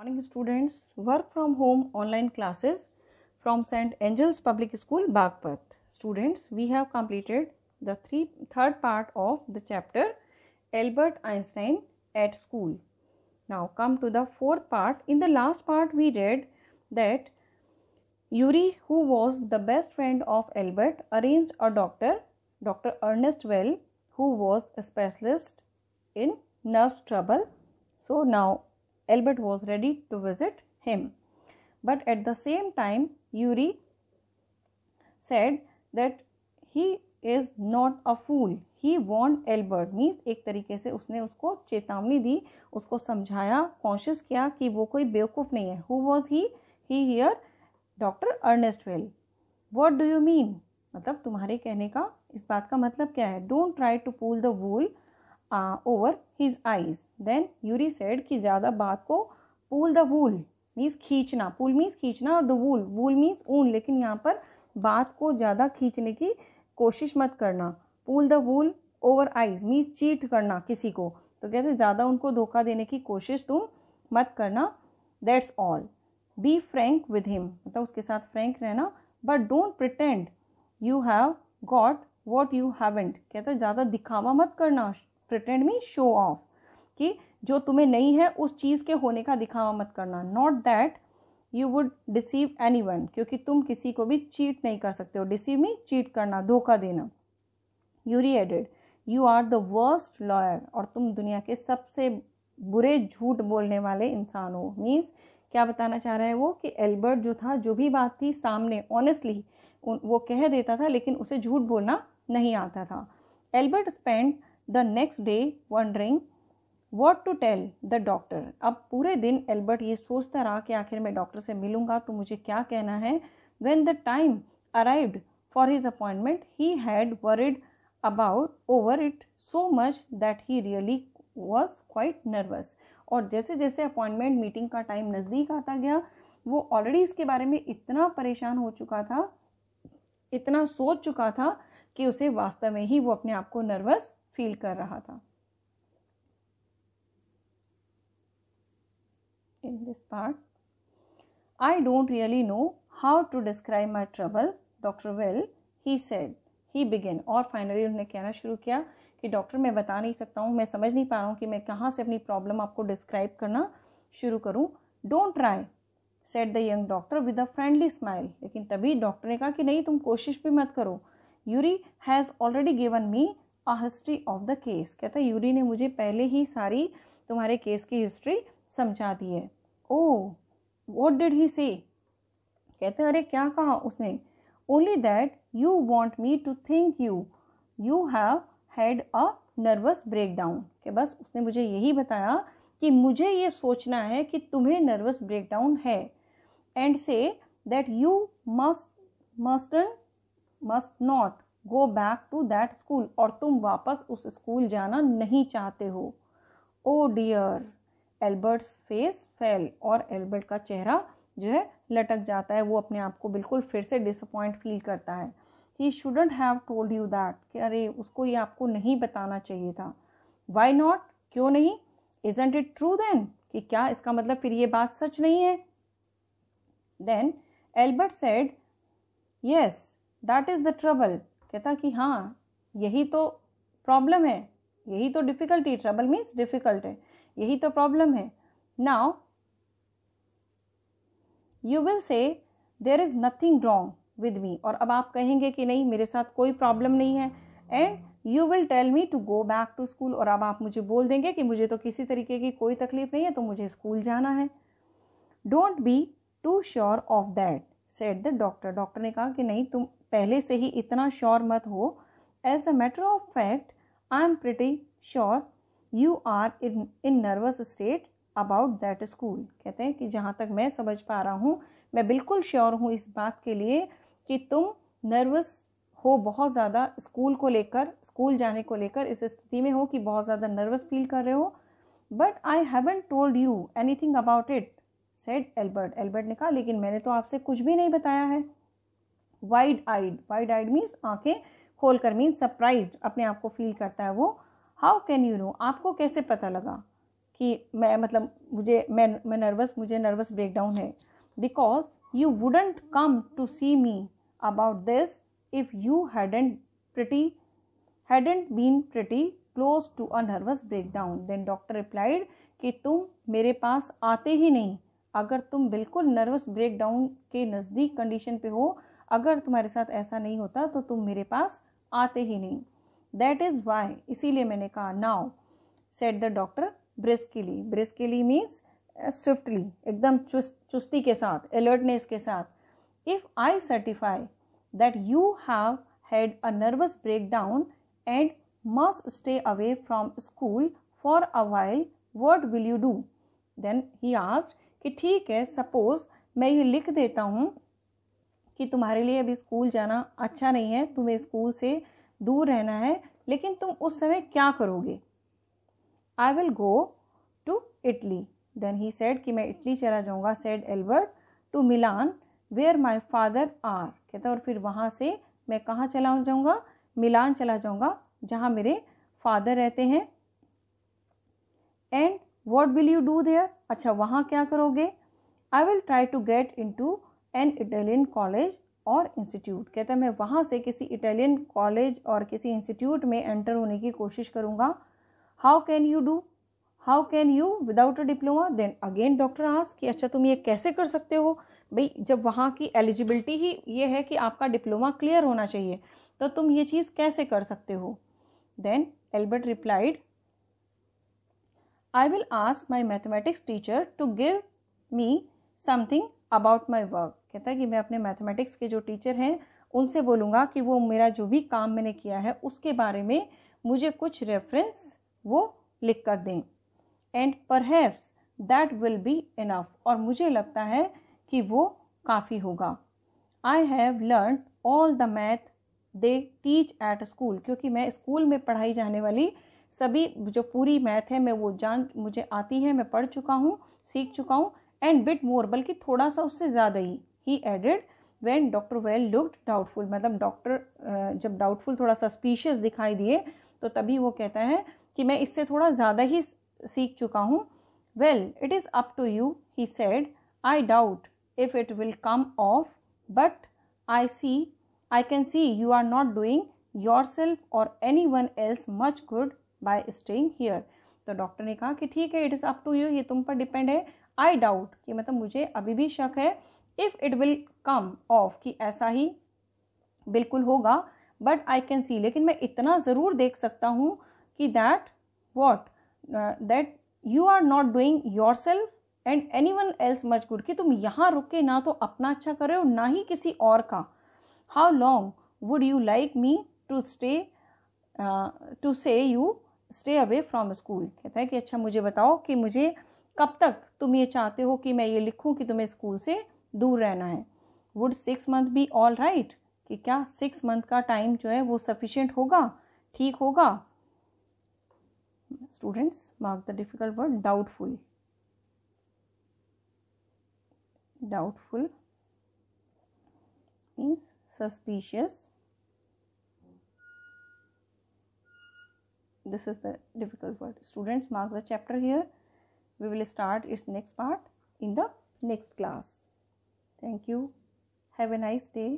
morning students work from home online classes from st angels public school bagpat students we have completed the three, third part of the chapter albert einstein at school now come to the fourth part in the last part we read that yuri who was the best friend of albert arranged a doctor dr ernest well who was a specialist in nerve trouble so now Albert was ready to visit him but at the same time Yuri said that he is not a fool he want Albert means एक तरीके से उसने उसको चेतावनी दी उसको समझाया conscious किया कि वो कोई बेवकूफ़ नहीं है who was he he here doctor Ernest well what do you mean मतलब तुम्हारे कहने का इस बात का मतलब क्या है don't try to pull the wool over his eyes then Yuri said कि ज़्यादा बात को पुल द वूल मीन्स खींचना पुल मीन्स खींचना और द वूल वूल मीन्स ऊन लेकिन यहाँ पर बात को ज़्यादा खींचने की कोशिश मत करना pull the wool over eyes means cheat करना किसी को तो कहते ज़्यादा उनको धोखा देने की कोशिश तुम मत करना that's all be frank with him मतलब उसके साथ फ्रेंक रहना but don't pretend you have got what you haven't कहते ज़्यादा दिखावा मत करना प्रिटेंड मी शो ऑफ कि जो तुम्हें नहीं है उस चीज़ के होने का दिखावा मत करना not that you would deceive anyone क्योंकि तुम किसी को भी चीट नहीं कर सकते हो डिसीव मी चीट करना धोखा देना Yuri added you are the worst liar और तुम दुनिया के सबसे बुरे झूठ बोलने वाले इंसान हो मीन्स क्या बताना चाह रहा है वो कि एल्बर्ट जो था जो भी बात थी सामने ऑनेस्टली वो कह देता था लेकिन उसे झूठ बोलना नहीं आता था Albert spend the next day wondering what to tell the doctor अब पूरे दिन एल्बर्ट ये सोचता रहा कि आखिर मैं डॉक्टर से मिलूंगा तो मुझे क्या कहना है when the time arrived for his appointment he had worried about over it so much that he really was quite nervous और जैसे जैसे अपॉइंटमेंट मीटिंग का टाइम नज़दीक आता गया वो ऑलरेडी इसके बारे में इतना परेशान हो चुका था इतना सोच चुका था कि उसे वास्तव में ही वो अपने आप को नर्वस फील कर रहा था in this part I don't really know how to describe my trouble doctor well he said he began और फाइनली उन्होंने कहना शुरू किया कि डॉक्टर मैं बता नहीं सकता हूँ मैं समझ नहीं पा रहा हूँ कि मैं कहाँ से अपनी प्रॉब्लम आपको डिस्क्राइब करना शुरू करूँ don't try said the young doctor with a friendly smile लेकिन तभी डॉक्टर ने कहा कि नहीं तुम कोशिश भी मत करो Yuri has already given me a history of the case कहता यूरी ने मुझे पहले ही सारी तुम्हारे केस की हिस्ट्री समझा दी है ओ वॉट डिड ही से कहते अरे क्या कहा उसने only that you want me to think you you have had a nervous breakdown बस उसने मुझे यही बताया कि मुझे ये सोचना है कि तुम्हें नर्वस ब्रेक डाउन है and say that you must must must not go back to that school और तुम वापस उस स्कूल जाना नहीं चाहते हो oh dear Albert's face fell और एल्बर्ट का चेहरा जो है लटक जाता है वो अपने आप को बिल्कुल फिर से डिसअपॉइंट फील करता है he shouldn't have told you that कि अरे उसको ये आपको नहीं बताना चाहिए था वाई नॉट क्यों नहीं इजेंट इट ट्रू देन कि क्या इसका मतलब फिर ये बात सच नहीं है then Albert said yes that is the trouble कहता कि हाँ यही तो प्रॉब्लम है यही तो डिफ़िकल्टी ट्रबल मीन्स डिफ़िकल्ट है यही तो प्रॉब्लम है now you will say there is nothing wrong with me और अब आप कहेंगे कि नहीं मेरे साथ कोई प्रॉब्लम नहीं है and you will tell me to go back to school और अब आप मुझे बोल देंगे कि मुझे तो किसी तरीके की कोई तकलीफ नहीं है तो मुझे स्कूल जाना है don't be too sure of that said the doctor doctor ने कहा कि नहीं तुम पहले से ही इतना श्योर मत हो as a matter of fact I am pretty sure you are in in nervous state about that school कहते हैं कि जहाँ तक मैं समझ पा रहा हूँ मैं बिल्कुल श्योर हूँ इस बात के लिए कि तुम नर्वस हो बहुत ज़्यादा स्कूल को लेकर स्कूल जाने को लेकर इस स्थिति में हो कि बहुत ज़्यादा नर्वस फील कर रहे हो but I haven't told you anything about it said Albert Albert ने कहा लेकिन मैंने तो आपसे कुछ भी नहीं बताया है wide eyed wide eyed means आंखें खोल कर मीन्स सरप्राइज अपने आप को फील करता है वो हाउ कैन यू नो आपको कैसे पता लगा कि मैं मतलब मुझे मैं मैं नर्वस मुझे नर्वस ब्रेकडाउन है because you wouldn't come to see me about this if you hadn't pretty hadn't been pretty close to a nervous breakdown then doctor replied कि तुम मेरे पास आते ही नहीं अगर तुम बिल्कुल नर्वस ब्रेकडाउन के नज़दीक कंडीशन पे हो अगर तुम्हारे साथ ऐसा नहीं होता तो तुम मेरे पास आते ही नहीं दैट इज़ वाई इसीलिए मैंने कहा now said the doctor briskly briskly means swiftly एकदम चुस्त चुस्ती के साथ अलर्टनेस के साथ if I certify that you have had a nervous breakdown and must stay away from school for a while what will you do then he asked कि ठीक है सपोज मैं ये लिख देता हूँ कि तुम्हारे लिए अभी स्कूल जाना अच्छा नहीं है तुम्हें स्कूल से दूर रहना है लेकिन तुम उस समय क्या करोगे I will go to Italy then he said कि मैं इटली चला जाऊँगा said Albert to Milan where my father are कहता है और फिर वहाँ से मैं कहाँ चला जाऊँगा मिलान चला जाऊँगा जहाँ मेरे फादर रहते हैं and what will you do there अच्छा वहाँ क्या करोगे I will try to get into an Italian college और इंस्टीट्यूट कहता है मैं वहाँ से किसी इटालियन कॉलेज और किसी इंस्टीट्यूट में एंटर होने की कोशिश करूँगा how can you do how can you without a diploma then again doctor आस कि अच्छा तुम ये कैसे कर सकते हो भाई जब वहाँ की एलिजिबिलिटी ही ये है कि आपका डिप्लोमा क्लियर होना चाहिए तो तुम ये चीज़ कैसे कर सकते हो then Albert replied I will ask my mathematics teacher to give me something about my work कहता है कि मैं अपने मैथमेटिक्स के जो टीचर हैं उनसे बोलूँगा कि वो मेरा जो भी काम मैंने किया है उसके बारे में मुझे कुछ रेफरेंस वो लिख कर दें and perhaps that will be enough और मुझे लगता है कि वो काफ़ी होगा I have learn all the math they teach at school क्योंकि मैं स्कूल में पढ़ाई जाने वाली सभी जो पूरी मैथ है मैं वो जान मुझे आती है मैं पढ़ चुका हूँ सीख चुका हूँ एंड बिट मोर बल्कि थोड़ा सा उससे ज़्यादा ही he added when doctor Well looked doubtful मतलब डॉक्टर जब डाउटफुल थोड़ा सस्पिशियस दिखाई दिए तो तभी वो कहता है कि मैं इससे थोड़ा ज़्यादा ही सीख चुका हूँ well it is up to you he said I doubt if it will come off but I see I can see you are not doing yourself or anyone else much good by staying here तो doctor ने कहा कि ठीक है it is up to you ये तुम पर depend है आई डाउट कि मतलब मुझे अभी भी शक है if it will come off कि ऐसा ही बिल्कुल होगा बट आई कैन सी लेकिन मैं इतना ज़रूर देख सकता हूँ कि that what that you are not doing yourself and anyone else much good कि तुम यहाँ रुक के ना तो अपना अच्छा कर रहे हो ना ही किसी और का how long would you like me to stay to say you stay away from school कहता है कि अच्छा मुझे बताओ कि मुझे कब तक तुम ये चाहते हो कि मैं ये लिखूं कि तुम्हें स्कूल से दूर रहना है would six month be all right कि क्या सिक्स मंथ का टाइम जो है वो सफिशेंट होगा ठीक होगा students mark the difficult word doubtful doubtful means suspicious this is the difficult word students mark the chapter here we will start its next part in the next class thank you have a nice day